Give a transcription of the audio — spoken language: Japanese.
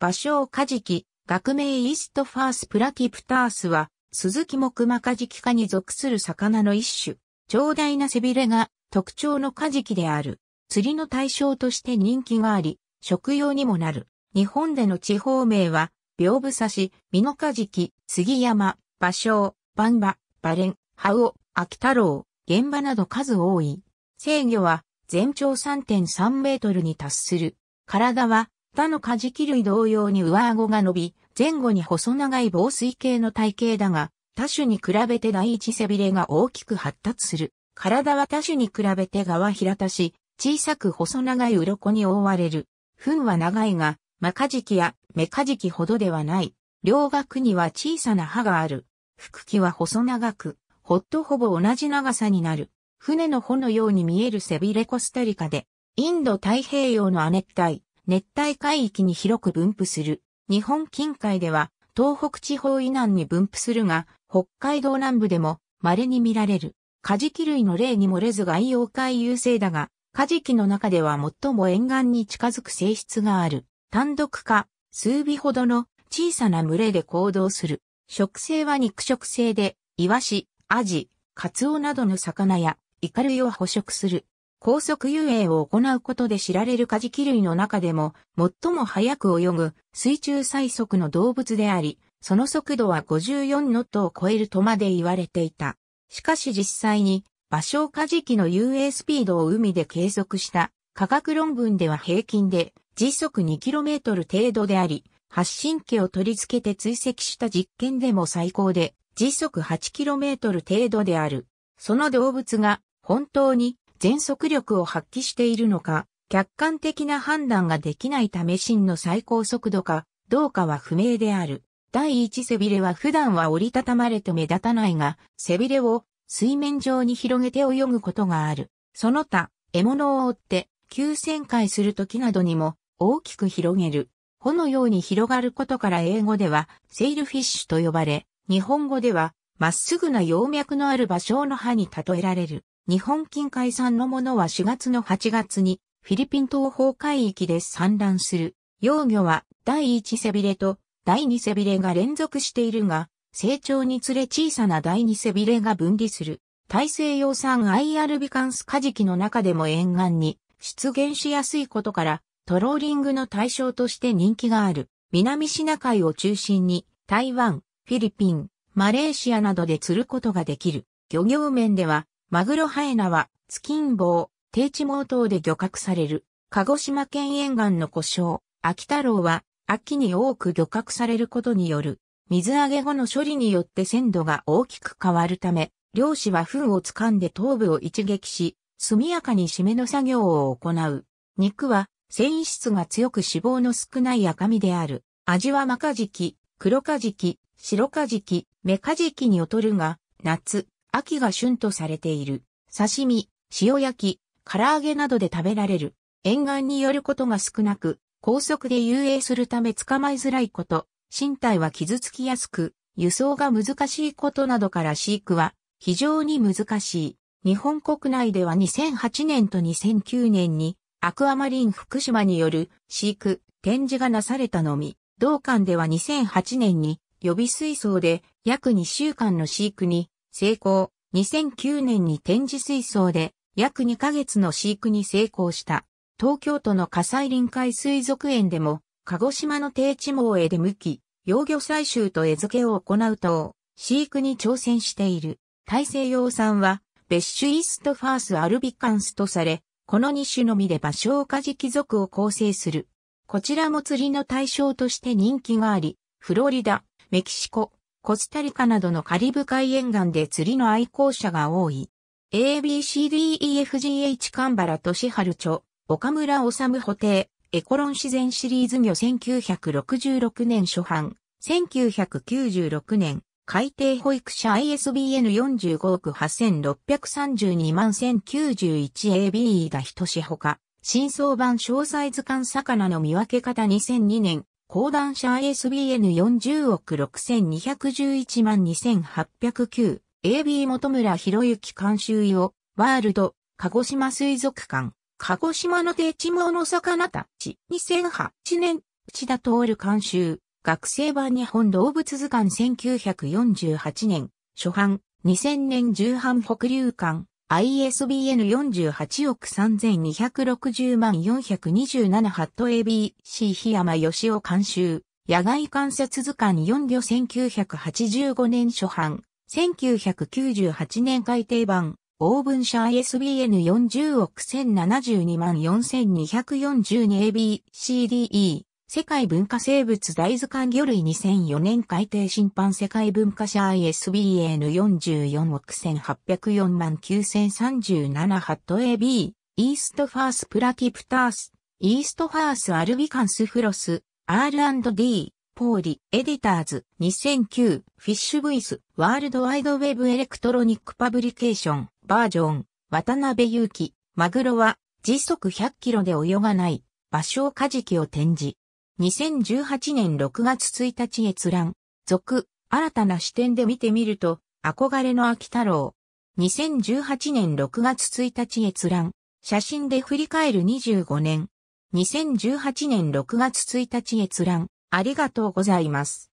芭蕉カジキ、学名イーストファースプラティプタースは、鈴木木マカジキ科に属する魚の一種。長大な背びれが特徴のカジキである。釣りの対象として人気があり、食用にもなる。日本での地方名は、屏風刺し、ミノカジキ、杉山、芭蕉、バンバ、バレン、ハオ、秋太郎、現場など数多い。制御は全長3.3メートルに達する。体は他のカジキ類同様に上顎が伸び、前後に細長い防水系の体型だが、他種に比べて第一背びれが大きく発達する。体は他種に比べて側平たし、小さく細長い鱗に覆われる。糞は長いが、マカジキやメカジキほどではない。両額には小さな歯がある。腹器は細長く、ほっとほぼ同じ長さになる。船の帆のように見える背びれコスタリカで、インド太平洋の亜熱帯、熱帯海域に広く分布する。日本近海では東北地方以南に分布するが、北海道南部でも稀に見られる。カジキ類の例に漏れず外洋海優勢だが、カジキの中では最も沿岸に近づく性質がある。単独か、数尾ほどの小さな群れで行動する。食性は肉食性で、イワシ、アジ、カツオなどの魚や、イカ類を捕食する。高速遊泳を行うことで知られるカジキ類の中でも最も速く泳ぐ水中最速の動物であり、その速度は54ノットを超えるとまで言われていた。しかし実際に、場所カジキの遊泳スピードを海で計測した科学論文では平均で時速 2km 程度であり、発信機を取り付けて追跡した実験でも最高で時速 8km 程度である。その動物が本当に全速力を発揮しているのか、客観的な判断ができないため真の最高速度かどうかは不明である。第一背びれは普段は折りたたまれて目立たないが、背びれを水面上に広げて泳ぐことがある。その他、獲物を追って急旋回する時などにも大きく広げる。穂のように広がることから英語ではセイルフィッシュと呼ばれ、日本語ではまっすぐな葉脈のある場所の歯に例えられる。日本近海産のものは4月の8月にフィリピン東方海域で産卵する。幼魚は第1背びれと第2背びれが連続しているが、成長につれ小さな第2背びれが分離する。大西洋産アイアルビカンスカジキの中でも沿岸に出現しやすいことから、トローリングの対象として人気がある。南シナ海を中心に台湾、フィリピン、マレーシアなどで釣ることができる。漁業面ではマグロハエナは、ツキンボウ、低地毛等で漁獲される。鹿児島県沿岸の故障、秋太郎は、秋に多く漁獲されることによる。水揚げ後の処理によって鮮度が大きく変わるため、漁師は糞を掴んで頭部を一撃し、速やかに締めの作業を行う。肉は、繊維質が強く脂肪の少ない赤身である。味はマカジキ、黒カジキ、白カジキ、メカジキに劣るが、夏、秋が旬とされている。刺身、塩焼き、唐揚げなどで食べられる。沿岸によることが少なく、高速で遊泳するため捕まえづらいこと、身体は傷つきやすく、輸送が難しいことなどから飼育は非常に難しい。日本国内では2008年と2009年にアクアマリン福島による飼育、展示がなされたのみ、同館では2008年に予備水槽で約2週間の飼育に成功、2009年に展示水槽で約2ヶ月の飼育に成功した。東京都の火災臨海水族園でも、鹿児島の低地網へ出向き、幼魚採集と餌付けを行うと、飼育に挑戦している。大西洋産は、ベッシュイストファースアルビカンスとされ、この2種のみで場所をカジキ族を構成する。こちらも釣りの対象として人気があり、フロリダ、メキシコ、コスタリカなどのカリブ海沿岸で釣りの愛好者が多い。ABCDEFGH カンバラトシハルチョ、岡村治補定、エコロン自然シリーズ魚1966年初版、1996年、海底保育者 ISBN45 億8632万 1091AB だ等しほか、新装版詳細図鑑魚の見分け方2002年、講談社 ISBN40 億6211万2809 AB 本村博之監修用ワールド鹿児島水族館鹿児島の定地の魚たち2008年内田徹監修学生版日本動物図鑑1948年初版2000年重版北流館 ISBN 48億3260万427ハット ABC 檜山義雄監修、野外観察図鑑4旅1985年初版、1998年改訂版、オーブン社 ISBN40 億1072万 4242ABCDE 世界文化生物大図鑑魚類2004年改定審判世界文化社 ISBN 44億1804万9037ハット AB イーストファースプラキプタースイーストファースアルビカンスフロス R&D ポーリ、エディターズ、2009、フィッシュブイス、ワールドワイドウェブエレクトロニックパブリケーション、バージョン、渡辺祐希、マグロは、時速100キロで泳がない、場所をカジキを展示。2018年6月1日閲覧、続、新たな視点で見てみると、憧れの秋太郎。2018年6月1日閲覧、写真で振り返る25年。2018年6月1日閲覧、ありがとうございます。